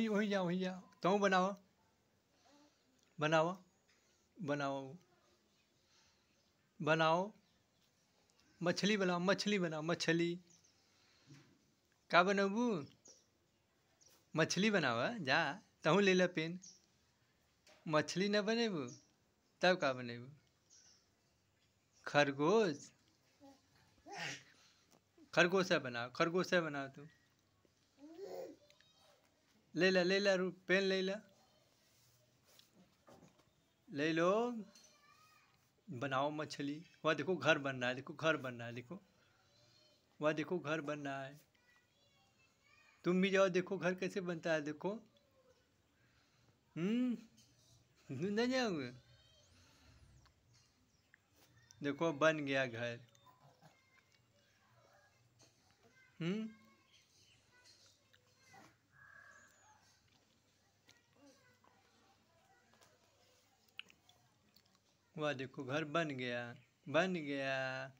वहीं वहीं जाओ वहीं जाओ तो बनाओ बनाओ बनाओ बनाओ मछली बनाओ मछली बनाओ मछली का बनाबू मछली बनाओ हाँ, जा तहूँ ले लो पेन मछली न बनेबू तब का बनेबू खरगोश खरगोश बनाओ खरगोश बनाओ तू ले ला ले ला पेन ले ला ले लो बनाओ मछली वह देखो घर बन रहा है देखो घर बन रहा है देखो वह देखो घर बन रहा है तुम भी जाओ देखो घर कैसे बनता है देखो हम्म नहीं जाओगे देखो बन गया घर हम्म वह देखो घर बन गया बन गया